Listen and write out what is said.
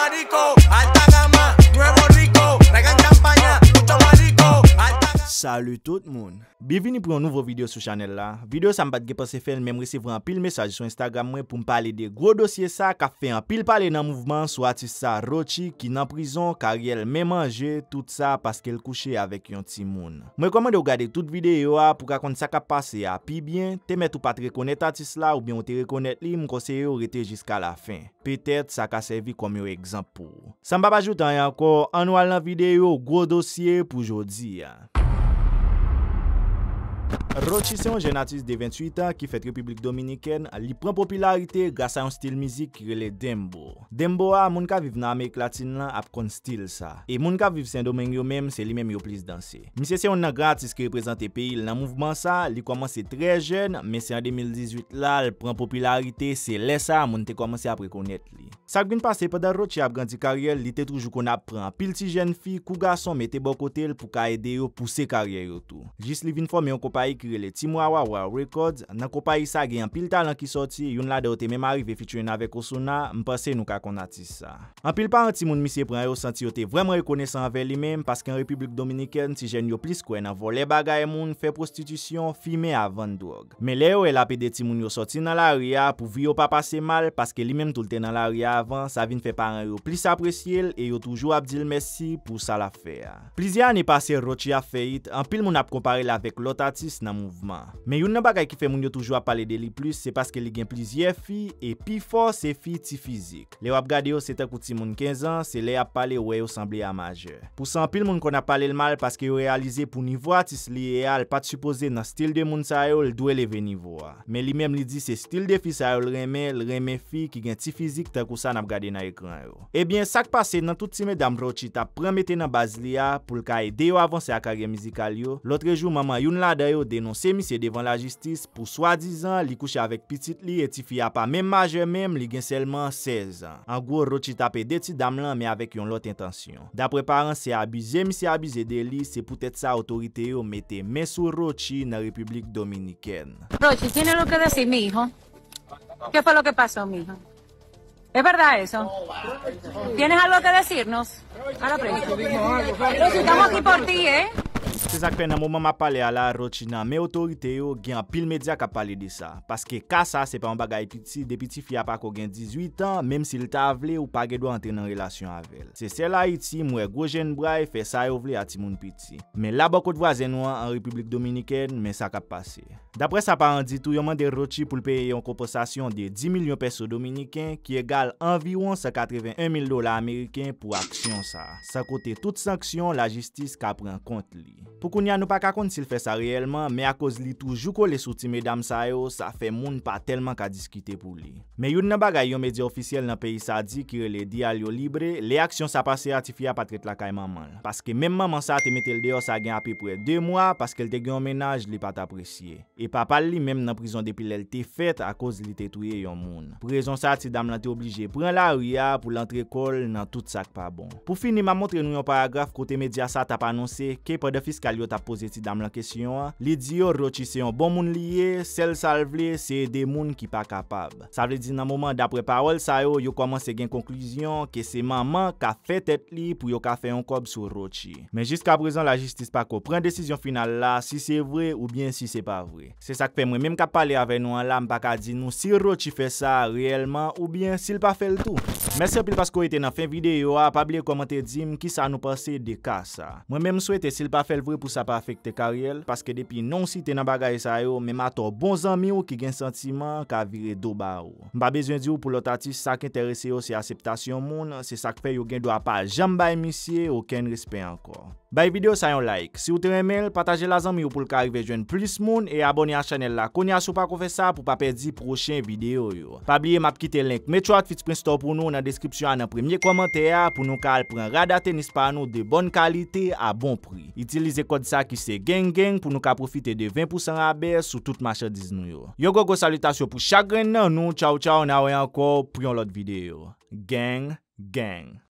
marico. Alta Salve tout moun! Bienveni pou yon nouvo video sou chanel la. Video sa m pat ge pas se fen men m resevran pil mesaj sou Instagram mwen pou m pale de gros dosye sa ka fe yon pil pale nan mouvman sou atis sa Roti ki nan prison kar yel men manje tout sa paske l kouche avek yon timoun. Mwen komende ou gade tout videyo a pou ka kont sa ka pase api bien, te met ou pat rekonet atis la ou bien ou te rekonet li m konser yo rete jiska la fin. Petet sa ka servi kom yo egzampou. Sa m pap ajoutan yon ko anou al nan videyo gros dosye pou jodi ya. Ah. Mwen komende ou gade tout videyo sa ka pase api bien, te met ou pat rekonet atis la ou bien ou te rekonet li m kons you Roti se yon jenatist de 28 an Ki fet Republik Dominiken Li pren popularite Grasa yon stil mizik Ki rele Dembo Dembo a Moun ka vive nan Amerik Latine la Ap kon stil sa E moun ka vive sen domen yo men Se li men yo plis dansi Mi se se yon nan gratis Ki reprezent te peyi Il nan mouvman sa Li koman se tre jen Men se an 2018 la Li pren popularite Se lesa Moun te komanse ap rekonet li Sa gwin pase Pedan Roti ap ganti karyel Li te troujou kon ap pren Pil ti jen fi Kou gason mette bokotel Pou ka ede yo Pouse karyel yo tou Jis li kirele timwa waw waw rekod, nan kopayi sa gen yon pil talan ki soti, yon la deote menm arive fitur yon avek osona, mpase nou ka konati sa. An pil pan an timoun misye pran yo senti yo te vwem rekonesan avè li menm, paske an Republik Dominiken ti jen yo plis kwen an vole bagay moun, fe prostitisyon, fime avan drog. Men le yo el api de timoun yo soti nan la ria, ah. pou vi yo pa pase mal, paske li menm touten nan la ria avan, sa vin fe pan an yo plis apresye el, e yo toujou abdil mesi pou sa la fè ya. Plis ya an e pase roti a fe mouvman. Men yon nan bagay ki fe moun yo toujwa pale de li plus se paske li gen plizye fi e pi fos se fi ti fizik. Le wap gade yo se te kouti moun 15 an se le ap pale wè e yo sanble a maje. Pousan pil moun kon ap pale l mal paske yo realize pou nivwa tis li e al pati supose nan stil de moun sa yo l do e leve nivwa. Men li mem li di se stil de fi sa yo l reme, l reme fi ki gen ti fizik te kousan ap gade na ekran yo. Ebyen sak pase nan touti me dam roti ta premete nan baz li ya pou l ka e de yo avanse akage mizikal yo lotre jou maman yon la dayo de non se misye devan la jistis pou swa dizan li kouche avek pitit li eti fya pa men maje men li gen selman 16 an. Angou rochi tape deti dam lan me avek yon lot intansyon. Da pre paran se abize mi se abize de li se poutet sa otorite yo mette men sou rochi nan Republik Dominiken. Rochi, tine lo ke desi mi hijo? Ke fwa lo ke paso mi hijo? E berda eso? Tine alo ke desirnos? A la prejit. Tamo ki porti e! ¿eh? Se sak pen nan mouman map pale ala roti nan men otorite yo, gen an pil medya kap pale de sa. Paske kasa se pen an bagay piti, de piti fya pa ko gen 18 an, menm si l ta avle ou pa gen do antrenan relasyon avel. Se se la iti, mwen gojen bra e fe sa avle ati moun piti. Men la bako de vwazen wan an Republik Dominiken, men sa kap pase. Dapre sa par an ditou, yonman de roti pou l peye yon komposasyon de 10 milyon peso Dominiken, ki egal anviron 181 mil dola Ameriken pou aksyon sa. Sa kote tout sanksyon, la jistis ka pren kont li. Pou koun yan nou pa kakon si l fe sa reyelman, me a koz li toujou ko le souti me dam sa yo, sa fe moun pa telman ka diskite pou li. Me yon nan bagay yon media ofisyele nan peyi sa di ki re le di al yo libre, le aksyon sa pa se ratifi a patret la kayman man. Paske menm manman sa te mete l deyo sa gen api pre 2 mwa, paske l te gen yon menaj li pa ta apresye. E pa pal li menm nan prizon depil el te fet a koz li te touye yon moun. Po rezon sa ti dam lan te oblije pren la ria pou lan tre kol nan tout sak pa bon. Po fini ma montre nou yon paragraf kote media sa ta pa anonsi yo ta pose ti dam la kesyon a. Li di yo, roti se yon bon moun liye, sel sal vle, se yon de moun ki pa kapab. Sal vle di nan mouman, dapre parol sa yo, yo komanse gen konklyzyon ke se maman ka fe tet li pou yo ka fe yon kob sou roti. Men jiska prezon la jistis pa ko, pren desisyon final la si se vre ou bien si se pa vre. Se sa ke fe mwen, menm ka pale avey nou an la mba ka di nou si roti fe sa reyelman ou bien si l pa fel tou. Mense yo pil pasko ite nan fin videyo a, pa bile komante dim ki sa nou pase de ka sa. Mwen menm swete si l pa fel vre pou sa pa fèk te karyel, paske depi non si te nan bagay sa yo, men ma to bon zanmi yo ki gen sentiman ka vire do ba yo. Mba bezwen di yo pou lotati sa ke interese yo se aseptasyon moun, se sa ke fè yo gen do a pa jambay misye ou ken respen anko. Bay videyo sa yon like, si ou te remel, pataje la zanmi ou pou l ka rivejwen plis moun e aboni an chanel la konya sou pa konfe sa pou pa perdi prochen videyo yo. Pa biye map kite link metro at fiti print store pou nou na deskripsyon an an premye komante ya pou nou ka alpren radate nispa an nou de bon kalite a bon pri. Itilize kod sa ki se geng geng pou nou ka profite de 20% abers sou tout machadiz nou yo. Yo go go salutasyo pou chagren nan nou, chow chow na woy anko pou yon lot videyo. Geng, geng.